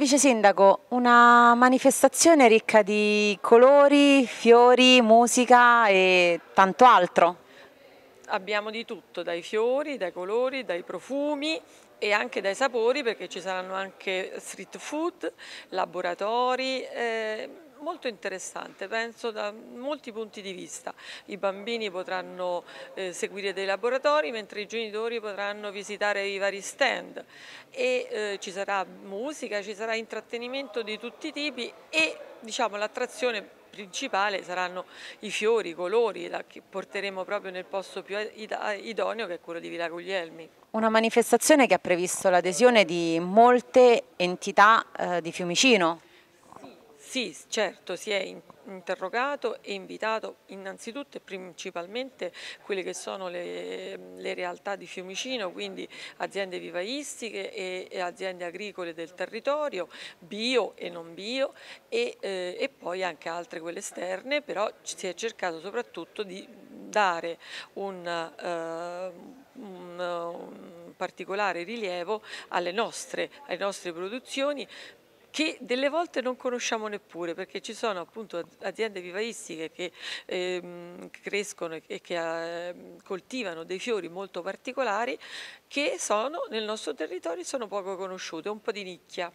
Vice Sindaco, una manifestazione ricca di colori, fiori, musica e tanto altro. Abbiamo di tutto, dai fiori, dai colori, dai profumi e anche dai sapori perché ci saranno anche street food, laboratori, eh, molto interessante, penso da molti punti di vista. I bambini potranno eh, seguire dei laboratori, mentre i genitori potranno visitare i vari stand e eh, ci sarà musica, ci sarà intrattenimento di tutti i tipi e diciamo, l'attrazione principale saranno i fiori, i colori che porteremo proprio nel posto più idoneo che è quello di Villa Guglielmi. Una manifestazione che ha previsto l'adesione di molte entità eh, di Fiumicino. Sì, certo, si è interrogato e invitato innanzitutto e principalmente quelle che sono le, le realtà di Fiumicino, quindi aziende vivaistiche e, e, aziende agricole del territorio, bio e non bio e, eh, e poi anche altre quelle esterne, però si è cercato soprattutto di dare un, uh, un, un particolare rilievo alle nostre, alle nostre produzioni che delle volte non conosciamo neppure perché ci sono appunto aziende vivaistiche che ehm, crescono e che eh, coltivano dei fiori molto particolari che sono nel nostro territorio sono poco conosciute, un po' di nicchia.